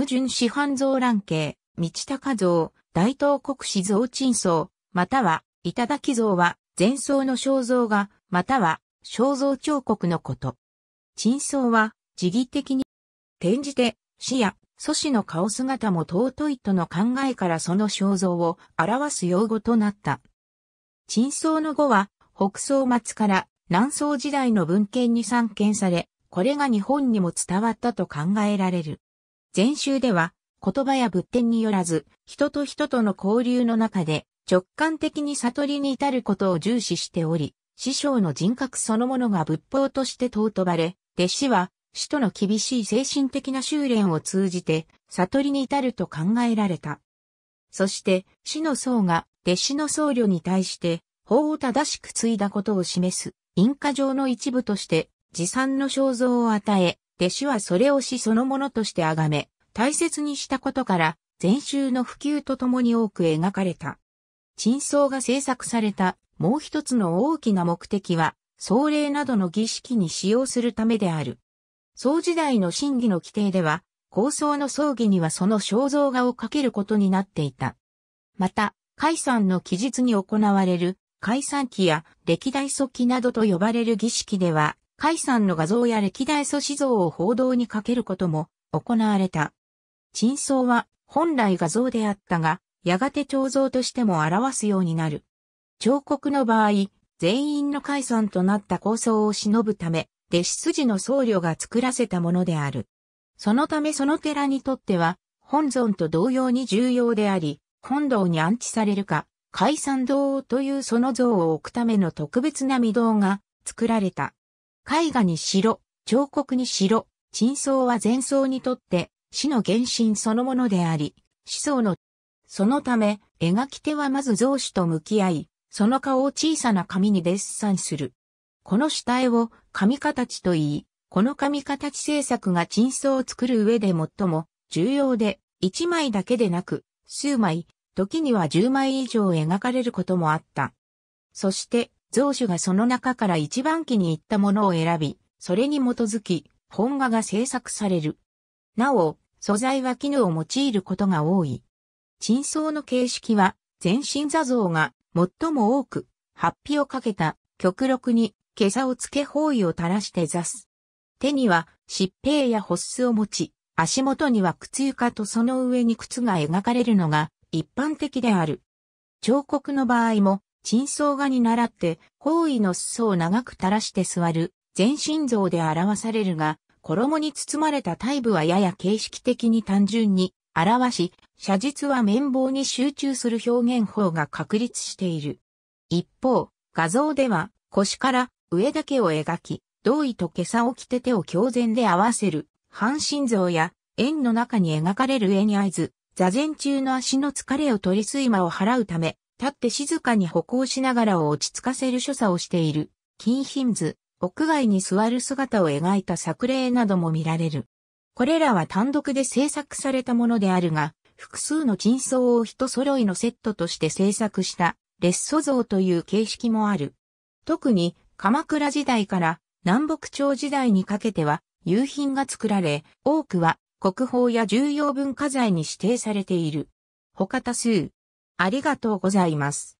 無順師範像蘭系、道高像、大東国史像鎮像、または、頂き像は、前僧の肖像画、または、肖像彫刻のこと。鎮像は、自義的に、転じて、死や、祖師の顔姿も尊いとの考えからその肖像を表す用語となった。鎮相の語は、北宋末から南宋時代の文献に散見され、これが日本にも伝わったと考えられる。禅宗では、言葉や仏典によらず、人と人との交流の中で、直感的に悟りに至ることを重視しており、師匠の人格そのものが仏法として尊ばれ、弟子は、師との厳しい精神的な修練を通じて、悟りに至ると考えられた。そして、師の僧が、弟子の僧侶に対して、法を正しく継いだことを示す、因果状の一部として、持参の肖像を与え、弟子はそれを死そのものとして崇め、大切にしたことから、禅宗の普及とともに多く描かれた。陳僧が制作されたもう一つの大きな目的は、僧礼などの儀式に使用するためである。宋時代の審議の規定では、高僧の葬儀にはその肖像画をかけることになっていた。また、解散の期日に行われる、解散期や歴代祖期などと呼ばれる儀式では、海山の画像や歴代祖子像を報道にかけることも行われた。陳相は本来画像であったが、やがて彫像としても表すようになる。彫刻の場合、全員の解散となった構想を忍ぶため、弟子筋の僧侶が作らせたものである。そのためその寺にとっては、本尊と同様に重要であり、本堂に安置されるか、解散堂というその像を置くための特別な御堂が作られた。絵画にしろ、彫刻にしろ、陳僧は前僧にとって死の原神そのものであり、思想の。そのため、描き手はまず造主と向き合い、その顔を小さな紙にデッサンする。この主体を紙形と言い、この紙形制作が陳僧を作る上で最も重要で、一枚だけでなく、数枚、時には十枚以上描かれることもあった。そして、蔵主がその中から一番期に入ったものを選び、それに基づき、本画が制作される。なお、素材は絹を用いることが多い。陳装の形式は、全身座像が最も多く、発皮をかけた極力に、毛差をつけ包囲を垂らして座す。手には疾病や保ッを持ち、足元には靴床とその上に靴が描かれるのが一般的である。彫刻の場合も真相画に習って、方位の裾を長く垂らして座る、全身像で表されるが、衣に包まれた体部はやや形式的に単純に表し、写実は綿棒に集中する表現法が確立している。一方、画像では腰から上だけを描き、同意と袈裟を着て手を強然で合わせる、半身像や円の中に描かれる絵に合図、座禅中の足の疲れを取り睡魔を払うため、立って静かに歩行しながらを落ち着かせる所作をしている、金品図、屋外に座る姿を描いた作例なども見られる。これらは単独で制作されたものであるが、複数の人相を人揃いのセットとして制作した、列祖像という形式もある。特に、鎌倉時代から南北朝時代にかけては、釉品が作られ、多くは国宝や重要文化財に指定されている。他多数、ありがとうございます。